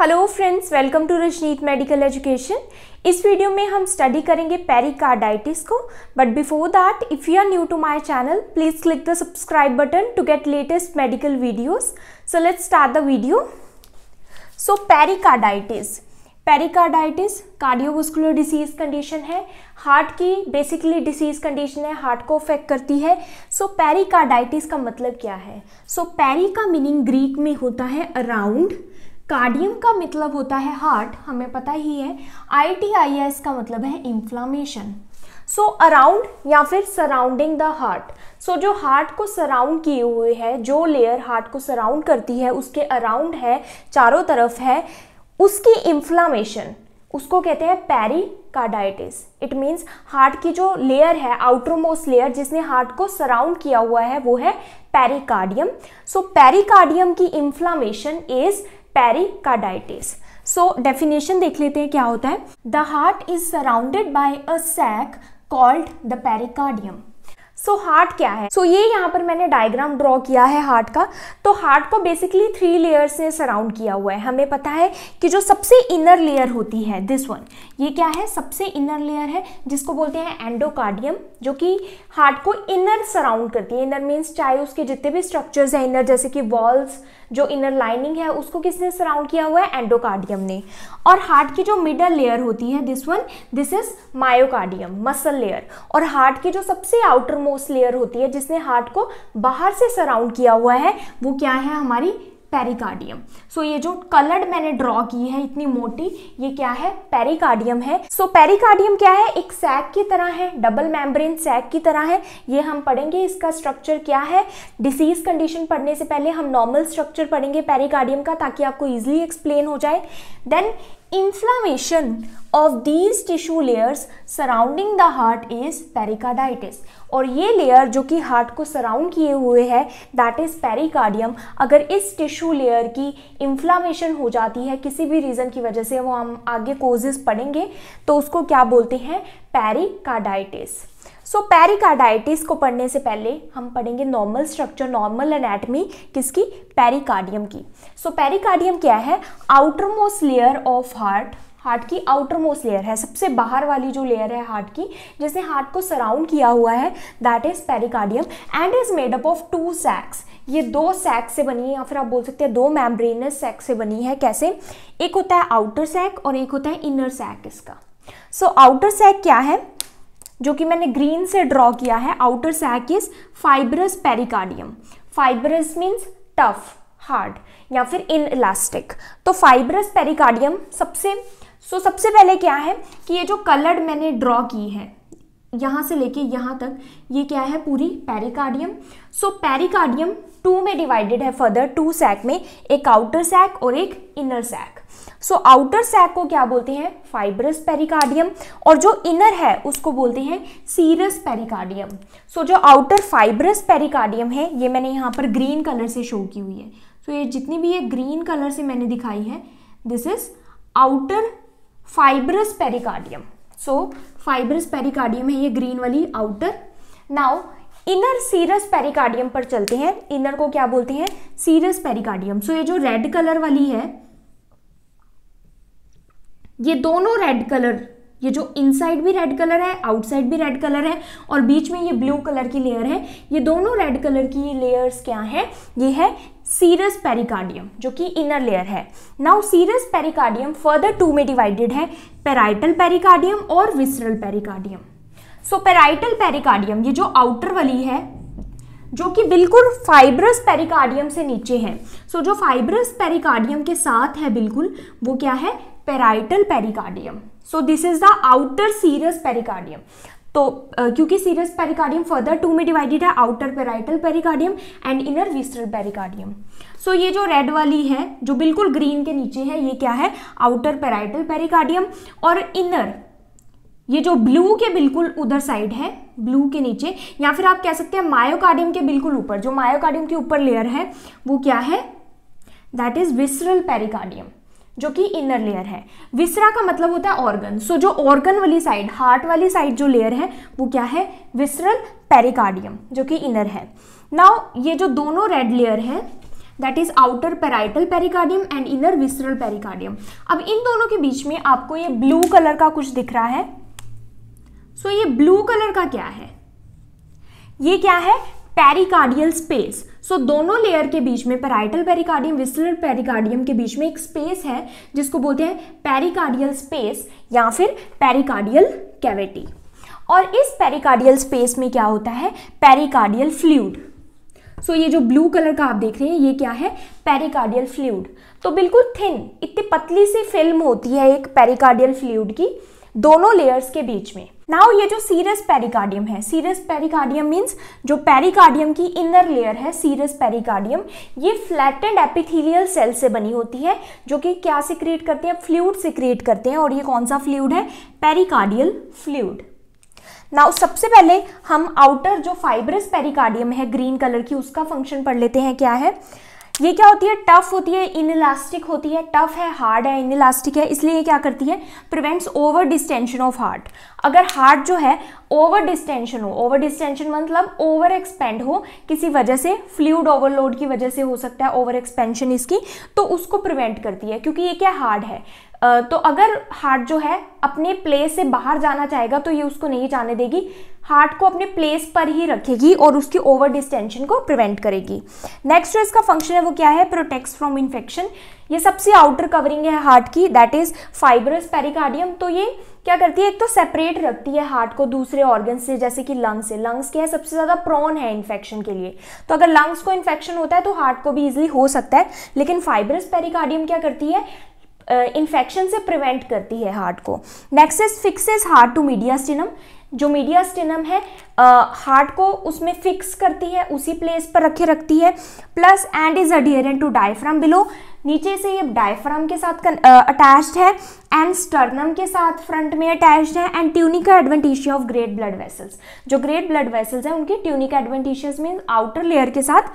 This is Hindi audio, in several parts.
Hello friends welcome to Rajneet medical education इस वीडियो में हम स्टडी करेंगे पेरिकार्डाइटिस को but before that if you are new to my channel please click the subscribe button to get latest medical videos so let's start the video so pericarditis pericarditis cardiovascular disease condition है हार्ट की बेसिकली डिसीज कंडीशन है हार्ट को अफेक्ट करती है सो so, पेरिकार्डाइटिस का मतलब क्या है सो so, पेरी का मीनिंग ग्रीक में होता है अराउंड कार्डियम का मतलब होता है हार्ट हमें पता ही है आईटीआईएस का मतलब है इन्फ्लामेशन सो अराउंड या फिर सराउंडिंग द हार्ट सो जो हार्ट को सराउंड किए हुए है जो लेयर हार्ट को सराउंड करती है उसके अराउंड है चारों तरफ है उसकी इन्फ्लामेशन उसको कहते हैं पेरिकार्डाइटिस इट मीन्स हार्ट की जो लेयर है आउटर मोस्ट लेयर जिसने हार्ट को सराउंड किया हुआ है वो है पेरिकार्डियम सो पेरिकार्डियम की inflammation is pericarditis so definition देख लेते हैं क्या होता है the heart is surrounded by a sac called the pericardium so so, heart क्या है सो so, ये यहाँ पर मैंने डायग्राम ड्रॉ किया है हार्ट का तो हार्ट को बेसिकली थ्री लेयर्स ने सराउंड किया हुआ है हमें पता है कि जो सबसे इनर लेयर होती है दिस वन ये क्या है सबसे इनर लेयर है जिसको बोलते हैं एंडोकार्डियम जो कि हार्ट को इनर सराउंड करती है इनर मीन्स चाहे उसके जितने भी स्ट्रक्चर्स हैं इनर जैसे कि वॉल्स जो इनर लाइनिंग है उसको किसने सराउंड किया हुआ है एंडोकार्डियम ने और हार्ट की जो मिडल लेयर होती है this one this is myocardium muscle layer और हार्ट की जो सबसे आउटर मोस्ट लेयर होती है जिसने हार्ट को बाहर से सराउंड किया हुआ है वो क्या है हमारी पेरिकार्डियम सो so, ये जो कलर्ड मैंने ड्रॉ की है इतनी मोटी ये क्या है पेरिकार्डियम है सो so, पेरिकार्डियम क्या है एक सैक की तरह है डबल मेम्ब्रेन सैक की तरह है ये हम पढ़ेंगे इसका स्ट्रक्चर क्या है डिसीज कंडीशन पढ़ने से पहले हम नॉर्मल स्ट्रक्चर पढ़ेंगे पेरिकार्डियम का ताकि आपको ईजिली एक्सप्लेन हो जाए then inflammation of these tissue layers surrounding the heart is pericarditis और ये लेयर जो कि हार्ट को सराउंड किए हुए है दैट इज़ पेरिकार्डियम अगर इस टिश्यू लेयर की इन्फ्लामेशन हो जाती है किसी भी रीज़न की वजह से वो हम आगे कोजेज़ पढ़ेंगे तो उसको क्या बोलते हैं पेरिकार्डाइटिस सो पेरिकार्डाइटिस को पढ़ने से पहले हम पढ़ेंगे नॉर्मल स्ट्रक्चर नॉर्मल एनाटमी किसकी पेरिकार्डियम की सो so, पेरिकार्डियम क्या है outer most layer of heart heart की आउटर मोस्ट लेयर है सबसे बाहर वाली जो लेयर है हार्ट की जिसने हार्ट को सराउंड किया हुआ है that is pericardium and is made up of two sacs ये दो सैक से बनी है या फिर आप बोल सकते हैं दो मैम्ब्रेनस सैक से बनी है कैसे एक होता है आउटर सैक और एक होता है इनर सैक इसका सो आउटर सैक क्या है जो कि मैंने ग्रीन से ड्रॉ किया है outer sac is fibrous pericardium fibrous means tough hard या फिर इन इलास्टिक तो फाइब्रस पेरिकार्डियम सबसे सो so सबसे पहले क्या है कि ये जो कलर्ड मैंने ड्रॉ की है यहाँ से लेके यहाँ तक ये क्या है पूरी पेरिकार्डियम सो पेरिकार्डियम टू में डिवाइडेड है फर्दर टू सैक में एक आउटर सैक और एक inner sac so outer sac को क्या बोलते हैं फाइबरस पेरिकार्डियम और जो इनर है उसको बोलते हैं सीरस पेरिकार्डियम सो जो आउटर फाइबरस पेरिकार्डियम है ये मैंने यहाँ पर ग्रीन कलर से शो की हुई है सो so, ये जितनी भी ये ग्रीन कलर से मैंने दिखाई है this is outer fibrous pericardium so fibrous pericardium है ये ग्रीन वाली outer now inner serous pericardium पर चलते हैं इनर को क्या बोलते हैं सीरस पेरिकार्डियम सो ये जो रेड कलर वाली है ये दोनों रेड कलर ये जो इनसाइड भी रेड कलर है आउटसाइड भी रेड कलर है और बीच में ये ब्लू कलर की लेयर है ये दोनों रेड कलर की लेयर्स क्या है ये है सीरस पेरिकार्डियम जो कि इनर लेयर है now serous pericardium further two में डिवाइडेड है पेराइटल पेरिकार्डियम और visceral pericardium so parietal pericardium ये जो आउटर वाली है जो कि बिल्कुल फाइब्रस पेरिकार्डियम से नीचे है सो so, जो फाइब्रस पेरिकार्डियम के साथ है बिल्कुल वो क्या है parietal pericardium so this is the outer serous pericardium तो क्योंकि सीरियस पेरिकार्डियम फर्दर टू में डिवाइडेड है outer parietal pericardium and inner visceral pericardium so ये जो रेड वाली है जो बिल्कुल ग्रीन के नीचे है ये क्या है आउटर पेराइटल पेरिकार्डियम और इनर ये जो ब्लू के बिल्कुल उधर साइड है ब्लू के नीचे या फिर आप कह सकते हैं मायोकार्डियम के बिल्कुल ऊपर जो मायोकार्डियम के ऊपर लेयर है वो क्या है दैट इज विसरल पेरिकार्डियम जो कि इनर लेयर है विसरा का मतलब होता है ऑर्गन सो जो ऑर्गन वाली साइड हार्ट वाली साइड जो लेयर है वो क्या है विसरल पेरिकार्डियम जो कि इनर है नाउ ये जो दोनों रेड लेयर हैं that is outer parietal pericardium and inner visceral pericardium अब इन दोनों के बीच में आपको ये ब्लू कलर का कुछ दिख रहा है सो so, ये ब्लू कलर का क्या है ये क्या है पेरिकार्डियल स्पेस सो दोनों लेयर के बीच में पेराइटल पेरिकार्डियम विस्लर पेरिकार्डियम के बीच में एक स्पेस है जिसको बोलते हैं पेरिकार्डियल स्पेस या फिर पेरिकार्डियल कैविटी और इस पेरिकार्डियल स्पेस में क्या होता है पेरिकार्डियल फ्लूड सो ये जो ब्लू कलर का आप देख रहे हैं ये क्या है पेरिकार्डियल फ्लूड तो बिल्कुल थिन इतनी पतली सी फिल्म होती है एक पेरिकार्डियल फ्लूड की दोनों लेयर्स के बीच में नाउ ये जो सीरस पेरिकार्डियम है सीरस पेरिकार्डियम मीन्स जो पेरिकार्डियम की इनर लेयर है सीरस पेरिकार्डियम ये फ्लैटेड एपिथीलियल सेल से बनी होती है जो कि क्या सिक्रिएट करते हैं फ्लूड सिक्रिएट करते हैं और ये कौन सा फ्लूड है पेरिकार्डियल फ्लूड नाउ सबसे पहले हम आउटर जो फाइब्रस पेरिकार्डियम है ग्रीन कलर की उसका फंक्शन पढ़ लेते हैं क्या है ये क्या होती है टफ होती है इनलास्टिक होती है टफ है हार्ड है इनलास्टिक है इसलिए ये क्या करती है prevents over distension of heart अगर हार्ट जो है ओवर डिस्टेंशन हो ओवर डिस्टेंशन मतलब ओवर एक्सपेंड हो किसी वजह से फ्लूड ओवरलोड की वजह से हो सकता है ओवर एक्सपेंशन इसकी तो उसको प्रिवेंट करती है क्योंकि ये क्या हार्ड है तो अगर हार्ट जो है अपने प्लेस से बाहर जाना चाहेगा तो ये उसको नहीं जाने देगी हार्ट को अपने प्लेस पर ही रखेगी और उसकी ओवर डिस्टेंशन को प्रिवेंट करेगी नेक्स्ट जो इसका फंक्शन है वो क्या है प्रोटेक्ट्स फ्रॉम इन्फेक्शन ये सबसे आउटर कवरिंग है हार्ट की दैट इज़ फाइबरस पेरिकार्डियम तो ये क्या करती है एक तो सेपरेट रखती है हार्ट को दूसरे ऑर्गन से जैसे कि लंग्स से लंग्स क्या है सबसे ज़्यादा प्रॉन है इन्फेक्शन के लिए तो अगर लंग्स को इन्फेक्शन होता है तो हार्ट को भी ईजिली हो सकता है लेकिन फाइब्रस पेरिकार्डियम क्या करती है इन्फेक्शन uh, से प्रिवेंट करती है हार्ट को next is fixes heart to mediastinum जो मीडियास्टिनम है हार्ट को उसमें फिक्स करती है उसी प्लेस पर रखे रखती है plus and is adherent to diaphragm below नीचे से ये डायफ्राम के साथ अटैच्ड है एंड स्टर्नम के साथ फ्रंट में अटैच्ड है and tunica adventitia of great blood vessels जो ग्रेट ब्लड वेसल्स हैं उनकी ट्यूनिका एडवेंटिशियस में आउटर लेयर के साथ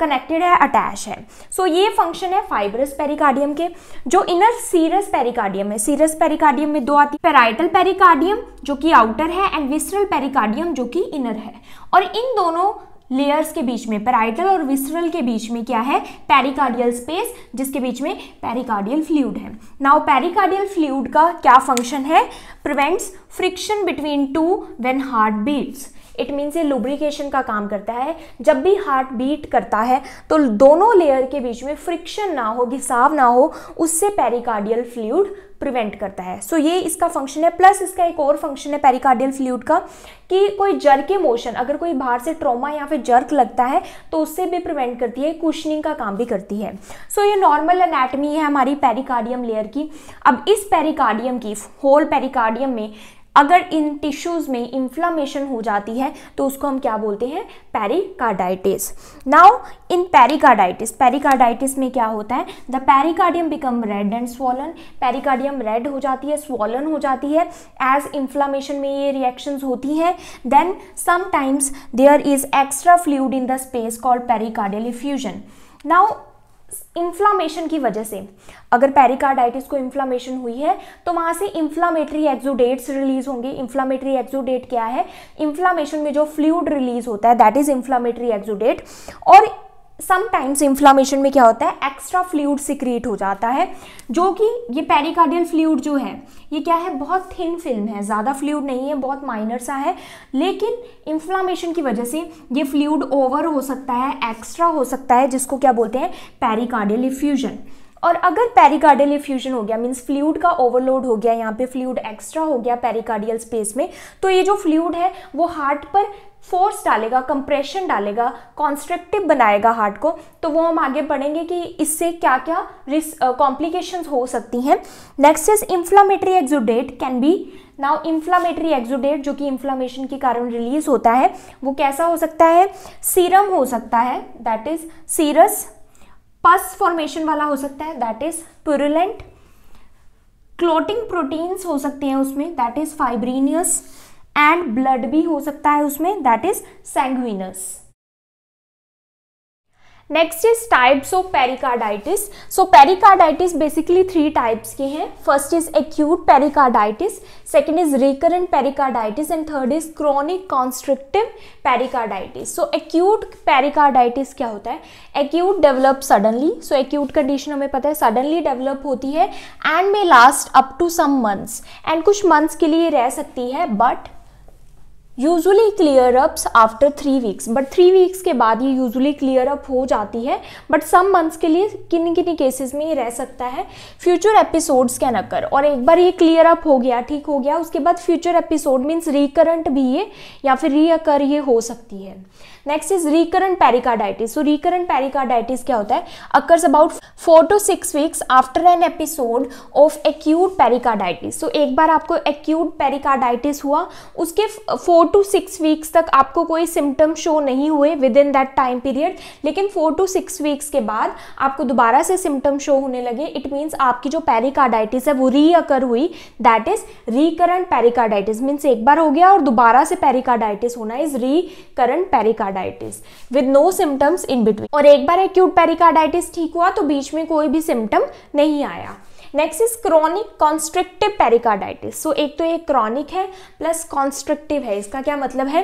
कनेक्टेड है अटैच है सो so, ये फंक्शन है फाइबरस पेरिकार्डियम के जो इनर सीरस पेरिकार्डियम है सीरस पेरिकार्डियम में दो आती है पेराइटल पेरिकार्डियम जो कि आउटर है एंड विस्ट्रल पेरिकार्डियम जो कि की इनर है और इन दोनों लेयर्स के बीच में पैराइटल और विसरल के बीच में क्या है पेरिकार्डियल स्पेस जिसके बीच में पेरिकार्डियल फ्लूड है नाउ पेरिकार्डियल फ्लूड का क्या फंक्शन है prevents friction between two when heart beats it means ये लुब्रिकेशन का काम करता है जब भी हार्ट बीट करता है तो दोनों लेयर के बीच में फ्रिक्शन ना हो घिसाव ना हो उससे पेरिकार्डियल फ्लूड प्रिवेंट करता है सो so, ये इसका फंक्शन है प्लस इसका एक और फंक्शन है पेरिकार्डियल फ्लूड का कि कोई जर के मोशन अगर कोई बाहर से ट्रोमा या फिर जर्क लगता है तो उससे भी प्रिवेंट करती है कुशनिंग का काम भी करती है सो so, ये नॉर्मल अनेटमी है हमारी पेरिकार्डियम लेयर की अब इस पेरिकार्डियम की होल पेरिकार्डियम में अगर इन टिश्यूज़ में इंफ्लामेशन हो जाती है तो उसको हम क्या बोलते हैं pericarditis now in pericarditis pericarditis में क्या होता है the pericardium become red and swollen pericardium red हो जाती है स्वॉलन हो जाती है एज इंफ्लामेशन में ये रिएक्शंस होती हैं then sometimes there is extra fluid in the space called pericardial effusion now inflammation की वजह से अगर पेरिकार्डाइटिस को इन्फ्लामेशन हुई है तो वहाँ से इन्फ्लामेटरी एक्जोडेट्स रिलीज होंगे इन्फ्लामेटरी एक्जोडेट क्या है इन्फ्लामेशन में जो फ्लूड रिलीज होता है दैट इज इन्फ्लामेटरी एक्जोडेट और समटाइम्स इन्फ्लामेशन में क्या होता है एक्स्ट्रा फ्लूड सिक्रिएट हो जाता है जो कि ये पेरिकार्डियल फ्लूड जो है ये क्या है बहुत थिन फिल्म है ज़्यादा फ्लूड नहीं है बहुत माइनर सा है लेकिन इन्फ्लामेशन की वजह से ये फ्लूड ओवर हो सकता है एक्स्ट्रा हो सकता है जिसको क्या बोलते हैं पेरिकार्डियल इफ्यूजन और अगर पेरिकार्डियल इफ्यूजन हो गया मीन्स फ्लूड का ओवरलोड हो गया यहाँ पे फ्लूड एक्स्ट्रा हो गया पेरिकार्डियल स्पेस में तो ये जो फ्लूड है वो हार्ट पर फोर्स डालेगा कंप्रेशन डालेगा कॉन्स्ट्रक्टिव बनाएगा हार्ट को तो वो हम आगे पढ़ेंगे कि इससे क्या क्या रिस कॉम्प्लिकेशन uh, हो सकती हैं next is inflammatory exudate can be now inflammatory exudate जो कि इन्फ्लामेशन के कारण रिलीज होता है वो कैसा हो सकता है सीरम हो सकता है that is serous pus formation वाला हो सकता है that is purulent clotting proteins हो सकते हैं उसमें that is fibrinous and blood भी हो सकता है उसमें that is sanguineous next is types of pericarditis so pericarditis basically three types के हैं first is acute pericarditis second is recurrent pericarditis and third is chronic constructive pericarditis so acute pericarditis क्या होता है एक्यूट डेवलप सडनली सो एक्यूट कंडीशन हमें पता है सडनली डेवलप होती है and may last up to some months एंड कुछ मंथ्स के लिए रह सकती है but usually clear ups after three weeks but three weeks के बाद ये यूजुअली क्लियर अप हो जाती है बट सम मंथ्स के लिए किन किन केसेस में ये रह सकता है फ्यूचर एपिसोड्स कैन अकर और एक बार ये क्लियर अप हो गया ठीक हो गया उसके बाद फ्यूचर एपिसोड मीन्स रिकरेंट भी ये या फिर रीअकर ये हो सकती है next is recurrent pericarditis so recurrent pericarditis क्या होता है occurs about four to six weeks after an episode of acute pericarditis so एक बार आपको एक्यूट पेरिकार्डाइटिस हुआ उसके फोर टू सिक्स वीक्स तक आपको कोई सिम्टम शो नहीं हुए within that time period लेकिन फोर टू सिक्स वीक्स के बाद आपको दोबारा से सिम्टम शो होने लगे इट मीन्स आपकी जो पेरिकार्डाइटिस है वो रीअकर हुई that is recurrent pericarditis means एक बार हो गया और दोबारा से पेरिकार्डाइटिस होना is recurrent pericard pericarditis with no symptoms in between और एक बार एक्यूट पेरिकार्डाइटिस ठीक हुआ तो बीच में कोई भी सिम्टम नहीं आया next is chronic constructive pericarditis so एक तो ये क्रॉनिक है प्लस कॉन्स्ट्रक्टिव है इसका क्या मतलब है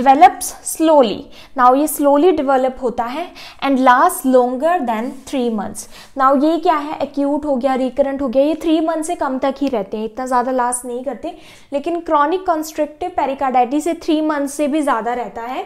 डिवेलप्स स्लोली नाउ ये स्लोली डिवेलप होता है and last longer than three months now ये क्या है एक्यूट हो गया रिकरेंट हो गया ये थ्री मंथ से कम तक ही रहते हैं इतना ज़्यादा लास्ट नहीं करते लेकिन क्रॉनिक कॉन्स्ट्रक्टिव पेरिकार्डाइटिस ये थ्री मंथ से भी ज़्यादा रहता है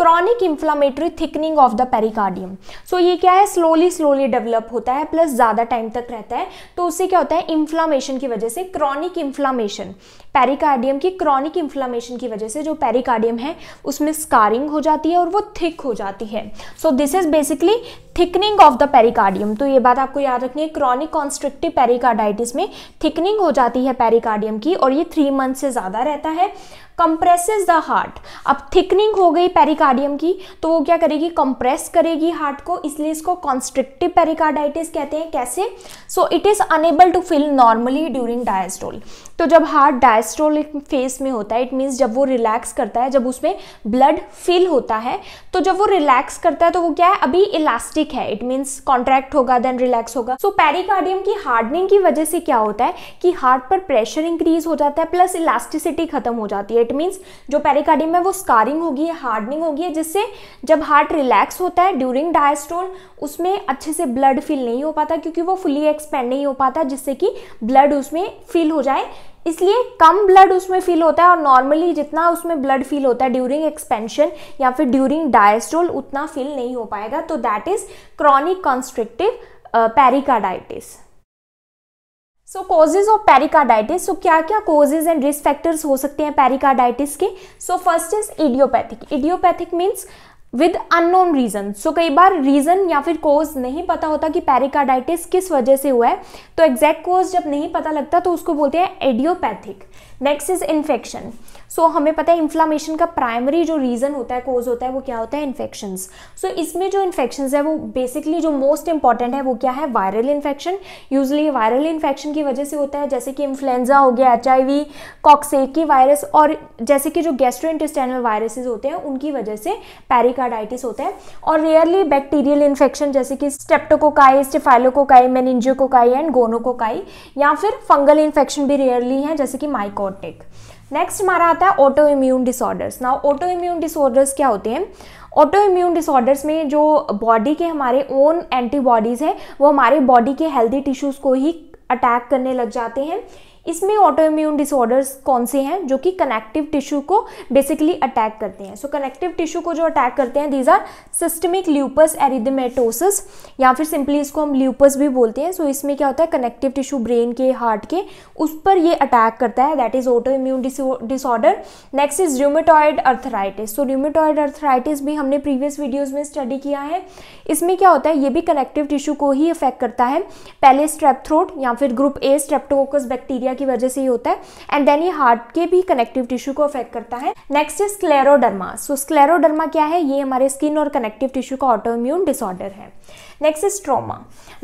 chronic inflammatory thickening of the pericardium so ये क्या है स्लोली स्लोली डेवलप होता है प्लस ज़्यादा टाइम तक रहता है तो उससे क्या होता है इन्फ्लामेशन की वजह से क्रॉनिक इंफ्लामेशन पेरिकार्डियम की क्रॉनिक इंफ्लामेशन की वजह से जो पेरिकार्डियम है उसमें स्कारिंग हो जाती है और वो थिक हो जाती है so this is basically thickening of the pericardium तो ये बात आपको याद रखनी है क्रॉनिक कॉन्स्ट्रिक्टिव पेरिकार्डाइटिस में थिकनिंग हो जाती है पेरिकार्डियम की और ये थ्री मंथ से ज़्यादा रहता है कंप्रेसेस द हार्ट अब थिकनिंग हो गई पेरिकार्डियम की तो वो क्या करेगी कंप्रेस करेगी हार्ट को इसलिए इसको कॉन्स्ट्रिक्टिव पेरिकार्डाइटिस कहते हैं कैसे so it is unable to fill normally during diastole तो जब हार्ट डायस्ट्रोलिक फेस में होता है इट मीन्स जब वो रिलैक्स करता है जब उसमें ब्लड फिल होता है तो जब वो रिलैक्स करता है तो वो क्या है अभी इलास्टिक है इट मीन्स कॉन्ट्रैक्ट होगा देन रिलैक्स होगा सो so, पेरिकार्डियम की हार्डनिंग की वजह से क्या होता है कि हार्ट पर प्रेशर इंक्रीज हो जाता है प्लस इलास्टिसिटी खत्म हो जाती है इट मीन्स जो पेरिकार्डियम है वो स्कारिंग होगी हार्डनिंग होगी है जिससे जब हार्ट रिलैक्स होता है ड्यूरिंग डायस्ट्रोल उसमें अच्छे से ब्लड फिल नहीं हो पाता क्योंकि वो फुली एक्सपेंड नहीं हो पाता जिससे कि ब्लड उसमें फिल हो जाए इसलिए कम ब्लड उसमें फील होता है और नॉर्मली जितना उसमें ब्लड फील होता है ड्यूरिंग एक्सपेंशन या फिर ड्यूरिंग डायस्ट्रोल उतना फील नहीं हो पाएगा तो that is chronic constrictive pericarditis so causes of pericarditis so क्या क्या कॉजेज एंड रिस्क फैक्टर्स हो सकते हैं पेरिकार्डाइटिस के so first is idiopathic idiopathic means with unknown reason so कई बार रीजन या फिर कोज नहीं पता होता कि पेरिकार्डाइटिस किस वजह से हुआ है तो एग्जैक्ट कोज जब नहीं पता लगता तो उसको बोलते हैं idiopathic next is infection so हमें पता है इन्फ्लामेशन का प्राइमरी जो रीज़न होता है कोज होता है वो क्या होता है इन्फेक्शंस सो so, इसमें जो इन्फेक्शंस है वो बेसिकली जो मोस्ट इंपॉर्टेंट है वो क्या है viral infection usually viral infection की वजह से होता है जैसे कि इन्फ्लुएंजा हो गया H I V coxsackie virus और जैसे कि जो गैस्ट्रो इंटेस्टाइनल वायरसेज होते हैं उनकी वजह से पैरिकार्डाइटिस होता है और रेयरली बैक्टीरियल इन्फेक्शन जैसे कि स्टेप्टोकोकाई स्टेफाइलोकोकाई मेनिंजियोकोकाई एंड गोनोकोकाई या फिर फंगल इन्फेक्शन भी रेयरली हैं जैसे कि माइकोर सिरोटिक नेक्स्ट हमारा आता है ऑटो इम्यून डिसऑर्डर्स ना ऑटो इम्यून डिसऑर्डर्स क्या होते हैं ऑटो इम्यून डिसऑर्डर्स में जो बॉडी के हमारे ओन एंटीबॉडीज़ हैं वो हमारे बॉडी के हेल्दी टिश्यूज़ को ही अटैक करने लग जाते हैं इसमें ऑटो इम्यून डिसऑर्डर्स कौन से हैं जो कि कनेक्टिव टिश्यू को बेसिकली अटैक करते हैं सो कनेक्टिव टिश्यू को जो अटैक करते हैं these are systemic lupus erythematosus या फिर सिंपली इसको हम ल्यूपस भी बोलते हैं सो so, इसमें क्या होता है कनेक्टिव टिश्यू ब्रेन के हार्ट के उस पर ये अटैक करता है that is auto immune disorder next is rheumatoid arthritis so rheumatoid arthritis भी हमने प्रीवियस वीडियोज़ में स्टडी किया है इसमें क्या होता है ये भी कनेक्टिव टिश्यू को ही अफेक्ट करता है पहले स्ट्रेप थ्रोट या फिर group A streptococcus bacteria bacteria की वजह से ही होता है एंड देन ये हार्ट के भी कनेक्टिव टिश्यू को अफेक्ट करता है next is scleroderma so scleroderma क्या है ये हमारे स्किन और कनेक्टिव टिश्यू का ऑटो इम्यून डिसऑर्डर है next is trauma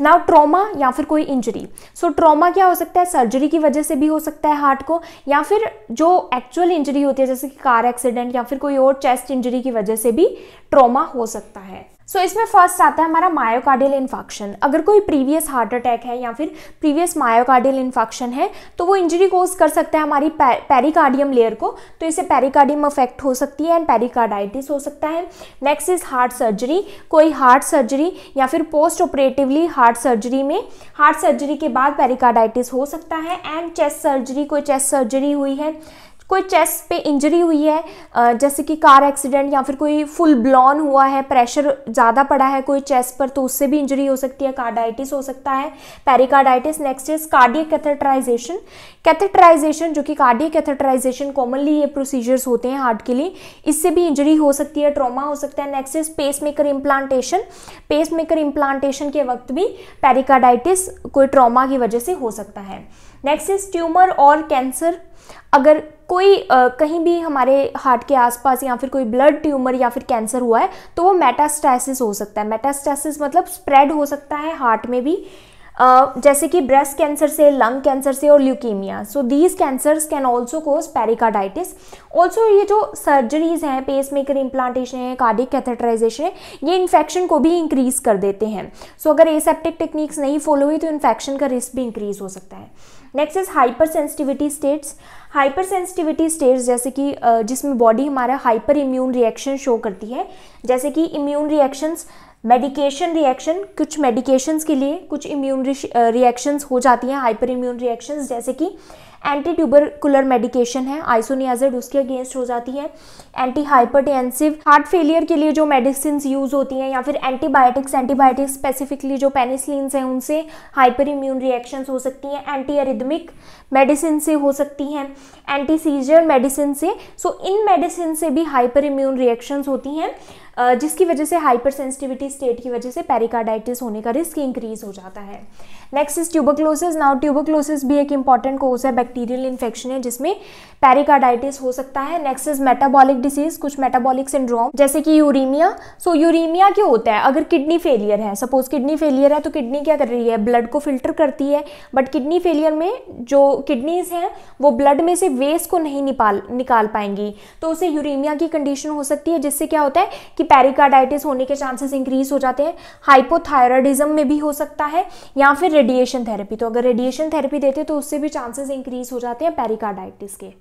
now trauma या फिर कोई इंजरी सो ट्रोमा क्या हो सकता है सर्जरी की वजह से भी हो सकता है हार्ट को या फिर जो एक्चुअल इंजरी होती है जैसे कि कार एक्सीडेंट या फिर कोई और चेस्ट इंजरी की वजह से भी ट्रोमा हो सकता है सो so, इसमें फर्स्ट आता है हमारा मायोकार्डियल इन्फेक्शन अगर कोई प्रीवियस हार्ट अटैक है या फिर प्रीवियस मायोकार्डियल इन्फेक्शन है तो वो इंजरी कोज कर सकता है हमारी पेरिकार्डियम लेयर को तो इसे पेरिकार्डियम अफेक्ट हो सकती है एंड पेरिकार्डाइटिस हो सकता है नेक्स्ट इज हार्ट सर्जरी कोई हार्ट सर्जरी या फिर पोस्ट ऑपरेटिवली हार्ट सर्जरी में हार्ट सर्जरी के बाद पेरिकार्डाइटिस हो सकता है एंड चेस्ट सर्जरी कोई चेस्ट सर्जरी हुई है कोई चेस्ट पे इंजरी हुई है जैसे कि कार एक्सीडेंट या फिर कोई फुल ब्लॉन हुआ है प्रेशर ज़्यादा पड़ा है कोई चेस्ट पर तो उससे भी इंजरी हो सकती है कार्डाइटिस हो सकता है pericarditis next is cardiac catheterization catheterization जो कि कार्डियक कैथेटराइजेशन कॉमनली ये प्रोसीजर्स होते हैं हार्ट के लिए इससे भी इंजरी हो सकती है ट्रोमा हो सकता है next is pace maker implantation pace maker implantation के वक्त भी पेरिकार्डाइटिस कोई ट्रोमा की वजह से हो सकता है नेक्स्ट इज ट्यूमर और कैंसर अगर कोई आ, कहीं भी हमारे हार्ट के आसपास या फिर कोई ब्लड ट्यूमर या फिर कैंसर हुआ है तो वो मेटास्टैसिस हो सकता है मेटास्टैसिस मतलब स्प्रेड हो सकता है हार्ट में भी Uh, जैसे कि ब्रेस्ट कैंसर से लंग कैंसर से और leukaemia so these cancers can also cause pericarditis also ये जो सर्जरीज हैं पेस मेकर इम्प्लांटेशन है कार्डिक कैथेटराइजेशन है ये इन्फेक्शन को भी इंक्रीज कर देते हैं सो so, अगर एसेप्टिक टेक्निक्स नहीं फॉलो हुई तो इन्फेक्शन का रिस्क भी इंक्रीज हो सकता है next is hyper sensitivity states hyper sensitivity states जैसे कि जिसमें बॉडी हमारा हाइपर इम्यून रिएक्शन शो करती है जैसे कि इम्यून रिएक्शंस मेडिकेशन रिएक्शन कुछ मेडिकेशंस के लिए कुछ इम्यून रिएक्शंस हो जाती हैं हाइपर इम्यून रिएक्शंस जैसे कि एंटी ट्यूबरकुलर मेडिकेशन है आइसोनियाजिड उसके अगेंस्ट हो जाती है एंटी हाइपरटेंसिव हार्ट फेलियर के लिए जो मेडिसिन यूज़ होती हैं या फिर एंटीबायोटिक्स एंटीबायोटिक्स स्पेसिफिकली जो पेनिसिलिन हैं उनसे हाइपर इम्यून रिएक्शन हो सकती हैं एंटी अरिदमिक मेडिसिन से हो सकती हैं एंटी सीजर मेडिसिन से सो इन मेडिसिन से भी हाइपर इम्यून रिएक्शंस होती हैं जिसकी वजह से हाइपर सेंसिटिविटी स्टेट की वजह से पेरिकार्डाइटिस होने का रिस्क इंक्रीज हो जाता है next is tuberculosis now tuberculosis भी एक इंपॉर्टेंट कोर्स है बैक्टीरियल इन्फेक्शन है जिसमें पेरिकार्डाइटिस हो सकता है नेक्स्ट इज मेटाबॉलिक डिसीज कुछ मेटाबॉलिक सिंड्रोम जैसे कि यूरीमिया सो so, यूरीमिया क्यों होता है अगर किडनी फेलियर है सपोज किडनी फेलियर है तो किडनी क्या कर रही है ब्लड को फिल्टर करती है बट किडनी फेलियर में जो किडनीज हैं वो ब्लड में से वेस्ट को नहीं निकाल निकाल पाएंगी तो उसे यूरीमिया की कंडीशन हो सकती है जिससे क्या होता है कि पेरिकार्डाइटिस होने के चांसेस इंक्रीज हो जाते हैं हाइपोथायरॉयडिज्म में भी हो सकता है या फिर रेडिएशन थेरेपी तो अगर रेडिएशन थेरेपी देते तो उससे भी चांसेस इंक्रीज हो जाते हैं पेरिकार्डाइटिस के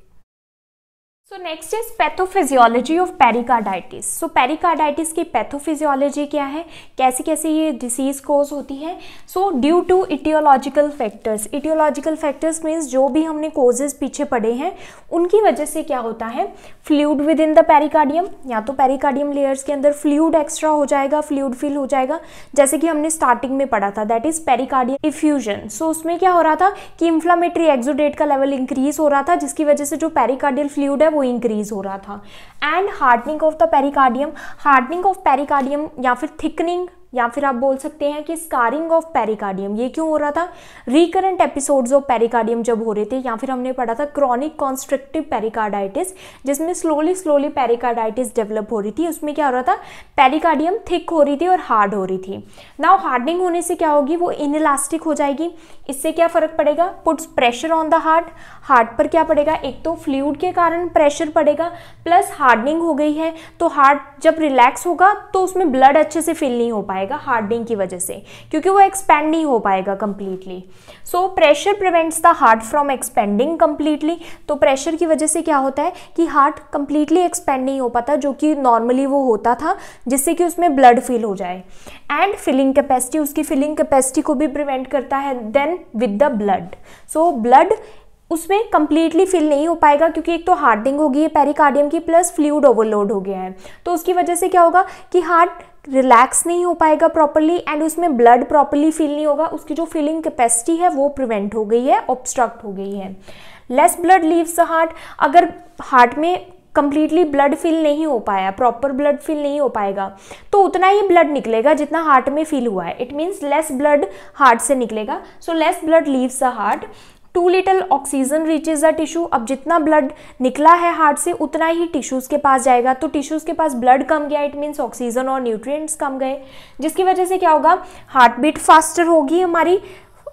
so next is pathophysiology of pericarditis so pericarditis की पैथोफिजियोलॉजी क्या है कैसे कैसे ये डिसीज कोज होती है so due to etiological factors etiological factors means जो भी हमने कोजेज पीछे पड़े हैं उनकी वजह से क्या होता है fluid within the pericardium या तो पेरिकार्डियम लेयर्स के अंदर फ्लूड एक्स्ट्रा हो जाएगा फ्लूड फिल हो जाएगा जैसे कि हमने स्टार्टिंग में पढ़ा था that is pericardium effusion so उसमें क्या हो रहा था कि इन्फ्लामेटरी एक्जोडेट का लेवल इंक्रीज हो रहा था जिसकी वजह से जो पेरिकार्डियल फ्लूड है वो इंक्रीज हो रहा था and hardening of the pericardium hardening of pericardium या फिर थिकनिंग या फिर आप बोल सकते हैं कि स्कारिंग ऑफ पेरिकार्डियम ये क्यों हो रहा था रिकरेंट एपिसोड्स ऑफ पेरिकार्डियम जब हो रहे थे या फिर हमने पढ़ा था क्रॉनिक कॉन्स्ट्रक्टिव पेरिकार्डाइटिस जिसमें स्लोली स्लोली पेरिकार्डाइटिस डेवलप हो रही थी उसमें क्या हो रहा था पेरिकार्डियम थिक हो रही थी और हार्ड हो रही थी नाउ हार्डनिंग होने से क्या होगी वो इनलास्टिक हो जाएगी इससे क्या फ़र्क पड़ेगा puts pressure on the heart heart पर क्या पड़ेगा एक तो फ्लूड के कारण प्रेशर पड़ेगा प्लस हार्डनिंग हो गई है तो हार्ट जब रिलैक्स होगा तो उसमें ब्लड अच्छे से फिल नहीं हो पाएगा पाएगा हार्डनिंग की वजह से क्योंकि वो एक्सपेंड नहीं हो पाएगा completely so pressure prevents the heart from expanding completely तो प्रेशर की वजह से क्या होता है कि हार्ट कम्प्लीटली एक्सपेंड नहीं हो पाता जो कि नॉर्मली वो होता था जिससे कि उसमें ब्लड फील हो जाए एंड फिलिंग कैपेसिटी उसकी फिलिंग कैपेसिटी को भी प्रिवेंट करता है then with the blood so blood उसमें कम्प्लीटली फिल नहीं हो पाएगा क्योंकि एक तो हार्डिंग होगी है पेरिकार्डियम की प्लस फ्लूड ओवरलोड हो गया है तो उसकी वजह से क्या होगा कि हार्ट रिलैक्स नहीं हो पाएगा प्रॉपरली एंड उसमें ब्लड प्रॉपरली फील नहीं होगा उसकी जो फीलिंग कैपेसिटी है वो प्रिवेंट हो गई है ऑब्स्ट्रक्ट हो गई है less blood leaves the heart अगर हार्ट में कंप्लीटली ब्लड फील नहीं हो पाया प्रॉपर ब्लड फील नहीं हो पाएगा तो उतना ही ब्लड निकलेगा जितना हार्ट में फील हुआ है it means less blood heart से निकलेगा so less blood leaves the heart too little oxygen reaches the tissue अब जितना ब्लड निकला है हार्ट से उतना ही टिश्यूज़ के पास जाएगा तो टिश्यूज़ के पास ब्लड कम गया इट मीन्स ऑक्सीजन और न्यूट्रिएंट्स कम गए जिसकी वजह से क्या होगा हार्ट बीट फास्टर होगी हमारी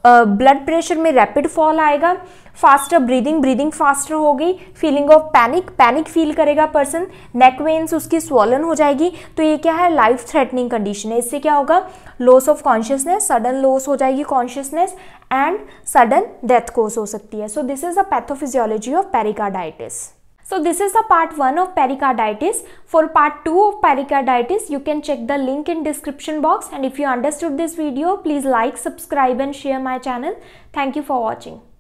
ब्लड प्रेशर में रैपिड फॉल आएगा फास्टर ब्रीदिंग ब्रीदिंग फास्टर होगी feeling of panic panic feel करेगा पर्सन नेक वेन्स उसकी स्वॉलन हो जाएगी तो ये क्या है लाइफ थ्रेटनिंग कंडीशन है इससे क्या होगा loss of consciousness sudden loss हो जाएगी consciousness and sudden death cause हो सकती है so this is a pathophysiology of pericarditis So this is the part 1 of pericarditis. For part 2 of pericarditis, you can check the link in description box. And if you understood this video, please like, subscribe and share my channel. Thank you for watching.